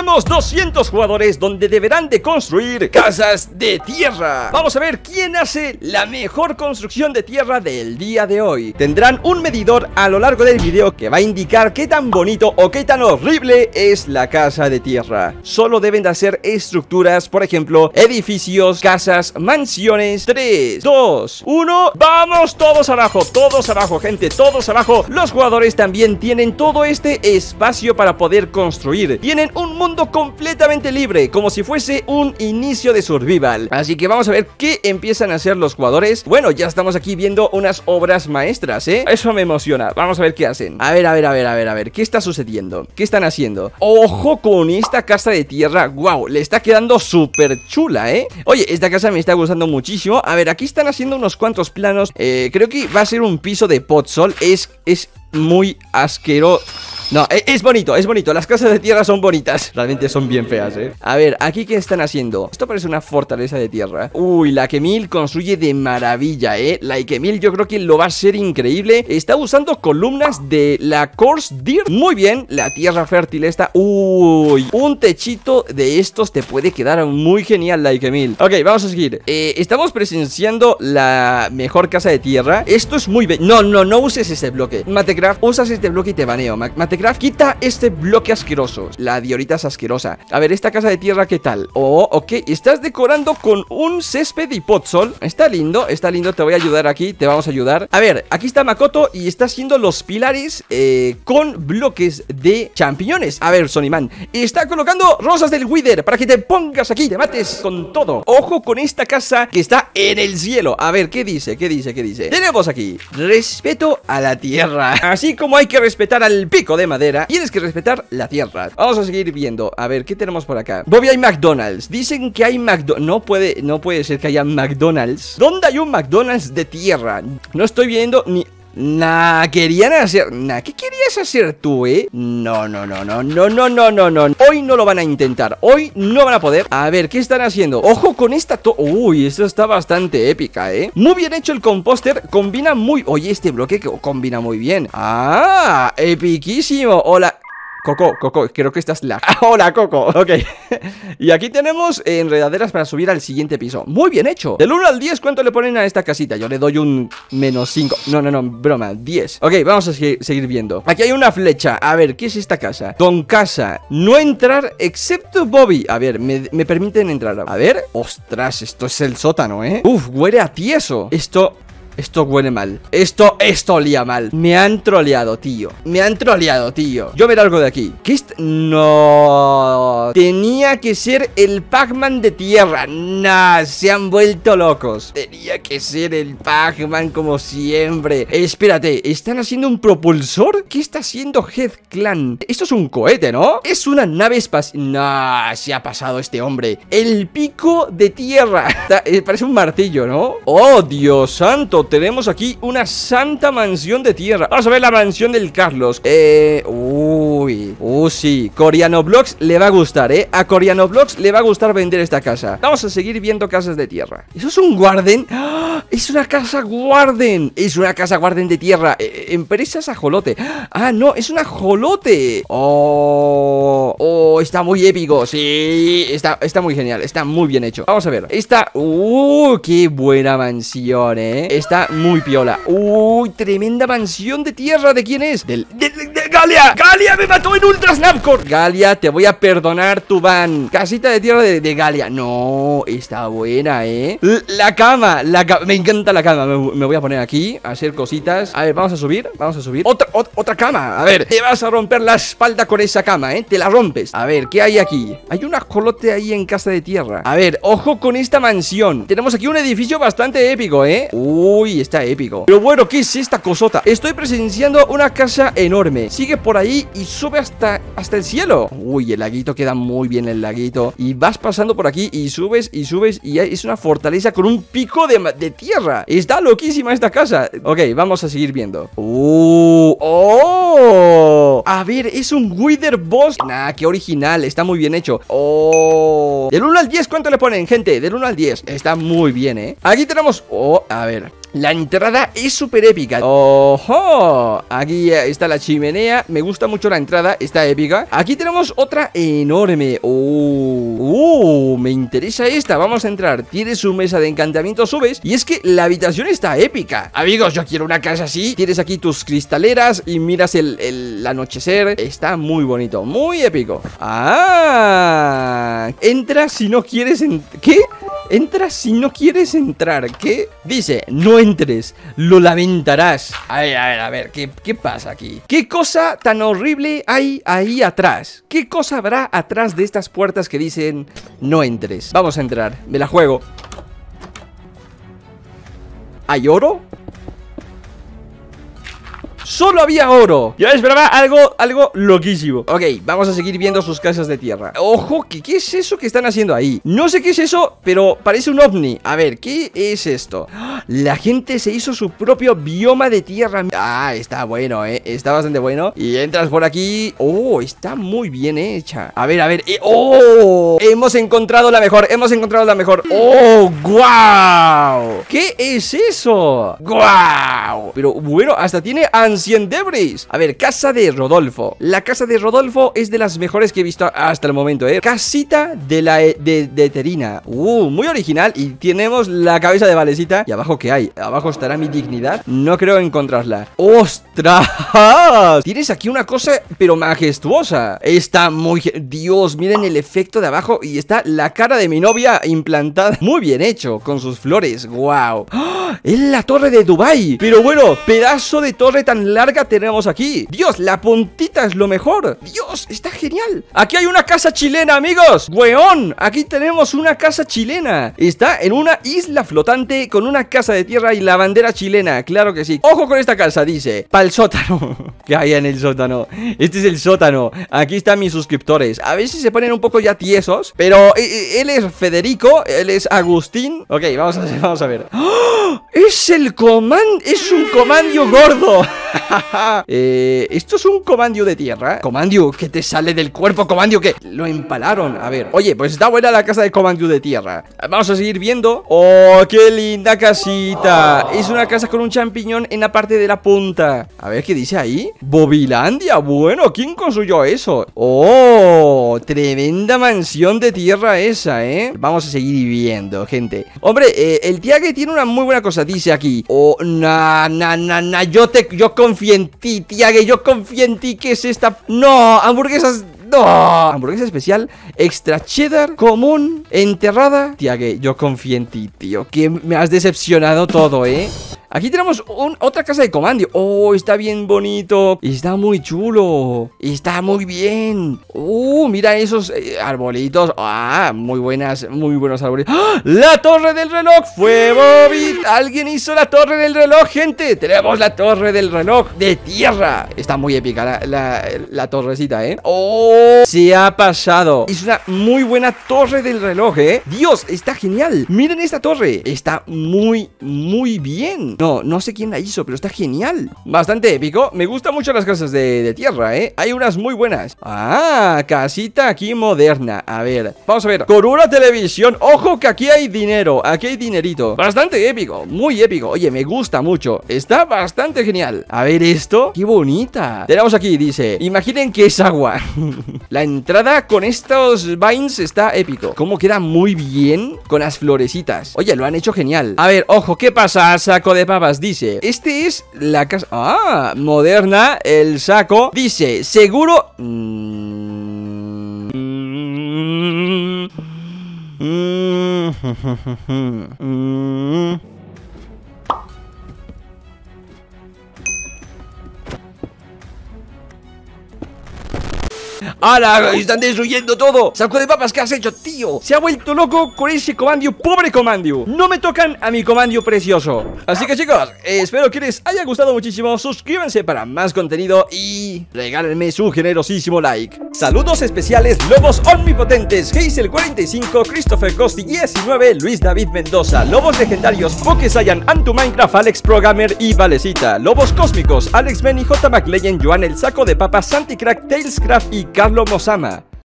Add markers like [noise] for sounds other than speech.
Tenemos 200 jugadores donde deberán de construir casas de tierra. Vamos a ver quién hace la mejor construcción de tierra del día de hoy. Tendrán un medidor a lo largo del video que va a indicar qué tan bonito o qué tan horrible es la casa de tierra. Solo deben de hacer estructuras, por ejemplo, edificios, casas, mansiones. 3, 2, 1. ¡Vamos todos abajo! Todos abajo, gente, todos abajo. Los jugadores también tienen todo este espacio para poder construir. Tienen un mundo completamente libre, como si fuese un inicio de survival. Así que vamos a ver qué empiezan a hacer los jugadores. Bueno, ya estamos aquí viendo unas obras maestras, ¿eh? Eso me emociona. Vamos a ver qué hacen. A ver, a ver, a ver, a ver, a ver. ¿Qué está sucediendo? ¿Qué están haciendo? ¡Ojo con esta casa de tierra! ¡Wow! Le está quedando súper chula, ¿eh? Oye, esta casa me está gustando muchísimo. A ver, aquí están haciendo unos cuantos planos. Eh, creo que va a ser un piso de potsol. Es, es muy asqueroso. No, e-, es, bonito, es bonito. Las casas de tierra son bonitas. Realmente son bien feas, ¿eh? A ver, aquí qué están haciendo. Esto parece una fortaleza de tierra. Uy, la mil construye de maravilla, ¿eh? La mil, yo creo que lo va a ser increíble. Está usando columnas de la Course Deer Muy bien, la tierra fértil está. Uy, un techito de estos te puede quedar muy genial, la mil. Ok, vamos a seguir. Eh, estamos presenciando la mejor casa de tierra. Esto es muy... bien. No, no, no uses ese bloque. Matecraft, usas este bloque y te baneo. Matecraft Quita este bloque asqueroso La diorita es asquerosa A ver, esta casa de tierra, ¿qué tal? Oh, ok Estás decorando con un césped y potsol Está lindo, está lindo Te voy a ayudar aquí, te vamos a ayudar A ver, aquí está Makoto y está haciendo los pilares eh, Con bloques de champiñones A ver, Soniman Está colocando rosas del Wither Para que te pongas aquí, te mates con todo Ojo con esta casa que está en el cielo A ver, ¿qué dice? ¿Qué dice? ¿Qué dice? Tenemos aquí Respeto a la tierra Así como hay que respetar al pico de madera, tienes que respetar la tierra. Vamos a seguir viendo. A ver, ¿qué tenemos por acá? Bobby, hay McDonald's. Dicen que hay McDonald's. No puede, no puede ser que haya McDonald's. ¿Dónde hay un McDonald's de tierra? No estoy viendo ni Nah, querían hacer... Nah, ¿qué querías hacer tú, eh? No, no, no, no, no, no, no, no, no Hoy no lo van a intentar, hoy no van a poder A ver, ¿qué están haciendo? Ojo con esta to... Uy, esto está bastante épica, eh Muy bien hecho el composter, combina muy... Oye, este bloque combina muy bien Ah, epiquísimo Hola, Coco, Coco, creo que esta es la... [laughs] Hola, Coco, ok. [laughs] y aquí tenemos eh, enredaderas para subir al siguiente piso. Muy bien hecho. Del 1 al 10, ¿cuánto le ponen a esta casita? Yo le doy un menos 5. No, no, no, broma, 10. Ok, vamos a seguir viendo. Aquí hay una flecha. A ver, ¿qué es esta casa? Don Casa. No entrar excepto Bobby. A ver, me, me permiten entrar. A ver, ostras, esto es el sótano, ¿eh? Uf, huele a tieso. Esto esto huele mal. Esto, esto olía mal. Me han troleado, tío. Me han troleado, tío. Yo veré algo de aquí. ¿Qué es...? No. Tenía que ser el Pac-Man de tierra. Nah, se han vuelto locos. Tenía que ser el Pac-Man como siempre. Espérate, ¿están haciendo un propulsor? ¿Qué está haciendo Head Clan? Esto es un cohete, ¿no? Es una nave espacial. Nah, se ha pasado este hombre. El pico de tierra. [laughs] Eh, parece un martillo, ¿no? Oh, Dios santo, tenemos aquí una santa mansión de tierra Vamos a ver la mansión del Carlos Eh, uy, uy, uh, sí Coreano le va a gustar, eh A Coreano le va a gustar vender esta casa Vamos a seguir viendo casas de tierra ¿Eso es un guarden? ¡Ah! Es una casa guarden Es una casa guarden de tierra eh, eh, Empresas ajolote Ah, no, es una ajolote Oh, oh, está muy épico Sí, está, está muy genial Está muy bien hecho Vamos a ver, esta, uh, qué buena mansión, eh Esta Está muy piola. Uy, tremenda mansión de tierra. ¿De quién es? Del... Galia, Galia me mató en Ultra Snapcore Galia, te voy a perdonar tu van. Casita de tierra de, Galia No, está buena, eh La cama, la cama, me encanta la cama me, voy a poner aquí, a hacer cositas A ver, vamos a subir, vamos a subir Otra, otra cama, a ver, te vas a romper la espalda con esa cama, eh, te la rompes A ver, ¿qué hay aquí? Hay un colote ahí en casa de tierra A ver, ojo con esta mansión Tenemos aquí un edificio bastante épico, eh Uy, está épico Pero bueno, ¿qué es esta cosota? Estoy presenciando una casa enorme sigue por ahí y sube hasta, hasta el cielo. Uy, el laguito queda muy bien el laguito. Y vas pasando por aquí y subes y subes y es una fortaleza con un pico de, tierra. Está loquísima esta casa. Ok, vamos a seguir viendo. Uh, ¡Oh! A ver, es un Wither Boss. Nah, qué original. Está muy bien hecho. ¡Oh! Del 1 al 10, ¿cuánto le ponen, gente? Del 1 al 10. Está muy bien, ¿eh? Aquí tenemos... Oh, a ver. La entrada es súper épica ¡Ojo! Aquí está la chimenea Me gusta mucho la entrada, está épica Aquí tenemos otra enorme ¡Uh! ¡Oh! Me interesa esta, vamos a entrar Tienes su mesa de encantamiento, subes Y es que la habitación está épica Amigos, yo quiero una casa así Tienes aquí tus cristaleras y miras el, anochecer Está muy bonito, muy épico ¡Ah! Entra si no quieres... En... ¿Qué? Entra si no quieres entrar. ¿Qué? Dice, no entres, lo lamentarás. A ver, a ver, a ver, ¿qué, qué pasa aquí? ¿Qué cosa tan horrible hay ahí atrás? ¿Qué cosa habrá atrás de estas puertas que dicen no entres? Vamos a entrar, me la juego. ¿Hay oro? solo había oro Yo esperaba algo, algo loquísimo Ok, vamos a seguir viendo sus casas de tierra Ojo, ¿qué, ¿qué es eso que están haciendo ahí? No sé qué es eso, pero parece un ovni A ver, ¿qué es esto? La gente se hizo su propio bioma de tierra Ah, está bueno, eh Está bastante bueno Y entras por aquí Oh, está muy bien hecha A ver, a ver eh, Oh, hemos encontrado la mejor Hemos encontrado la mejor Oh, wow es eso? ¡Guau! Pero bueno, hasta tiene Ancient Debris. A ver, casa de Rodolfo. La casa de Rodolfo es de las mejores que he visto hasta el momento, ¿eh? Casita de la eh, de, Terina. ¡Uh! Muy original. Y tenemos la cabeza de Valecita. ¿Y abajo qué hay? ¿Abajo estará mi dignidad? No creo encontrarla. ¡Ostras! Tienes aquí una cosa, pero majestuosa. Está muy... Dios, miren el efecto de abajo. Y está la cara de mi novia implantada. Muy bien hecho, con sus flores. ¡Guau! ¡Ah! ¡Es la torre de Dubai Pero bueno, pedazo de torre tan larga tenemos aquí ¡Dios, la puntita es lo mejor! ¡Dios, está genial! ¡Aquí hay una casa chilena, amigos! ¡Weón! Aquí tenemos una casa chilena Está en una isla flotante con una casa de tierra y la bandera chilena Claro que sí ¡Ojo con esta casa! Dice Para el sótano [laughs] Que hay en el sótano Este es el sótano Aquí están mis suscriptores A ver si se ponen un poco ya tiesos Pero eh, eh, él es Federico Él es Agustín Ok, vamos a ver, vamos a ver ¡Oh! ¡Oh! Es el comando, es un comando gordo. [laughs] eh, esto es un comandio de tierra. Comandio, que te sale del cuerpo, comandio, que lo empalaron. A ver, oye, pues está buena la casa de comandio de tierra. Vamos a seguir viendo. ¡Oh, qué linda casita! Es una casa con un champiñón en la parte de la punta. A ver qué dice ahí. Bobilandia, bueno, ¿quién construyó eso? ¡Oh! Tremenda mansión de tierra esa, ¿eh? Vamos a seguir viendo, gente. Hombre, eh, el Tiague tiene una muy buena cosa, dice aquí. Oh, na, na, na, na, yo te, yo confío confío en ti, Tiague, yo confío en ti. ¿Qué es esta? No, hamburguesas no. Hamburguesa especial, extra cheddar, común, enterrada. Tiague, yo confío en ti, tío. Que me has decepcionado todo, ¿eh? Aquí tenemos otra casa de comandio! Oh, está bien bonito Está muy chulo Está muy bien Uh, mira esos eh, arbolitos Ah, muy buenas, muy buenos arbolitos! ¡Ah! ¡La torre del reloj! ¡Fue Bobby! ¡Alguien hizo la torre del reloj, gente! Tenemos la torre del reloj de tierra Está muy épica la torrecita, ¿eh? ¡Oh! Se ha pasado Es una muy buena torre del reloj, ¿eh? ¡Dios! Está genial Miren esta torre Está muy, muy bien no, no sé quién la hizo, pero está genial Bastante épico, me gustan mucho las casas de, tierra, ¿eh? Hay unas muy buenas Ah, casita aquí moderna A ver, vamos a ver con una Televisión, ojo que aquí hay dinero Aquí hay dinerito, bastante épico Muy épico, oye, me gusta mucho Está bastante genial, a ver esto Qué bonita, tenemos aquí, dice Imaginen que es agua [laughs] La entrada con estos vines está épico Cómo queda muy bien Con las florecitas, oye, lo han hecho genial A ver, ojo, ¿qué pasa? Saco de dice Este es la casa... Ah, moderna, el saco Dice, seguro... Mm. Mm. [laughs] ¡Hala! ¡Están destruyendo todo! ¡Saco de papas! ¿Qué has hecho, tío? Se ha vuelto loco con ese comandio. ¡Pobre comandio! No me tocan a mi comandio precioso. Así que, chicos, eh, espero que les haya gustado muchísimo. Suscríbanse para más contenido y regálenme su generosísimo like. Saludos especiales Lobos Omnipotentes, Hazel 45, Christopher Costi 19, Luis David Mendoza, Lobos Legendarios, Poke AntuMinecraft, Antu Minecraft, Alex Programmer y Valecita, Lobos Cósmicos, Alex Benny, J. McLean, Joan El Saco de Papa, Santi Crack, Talescraft y Carlo Mosama.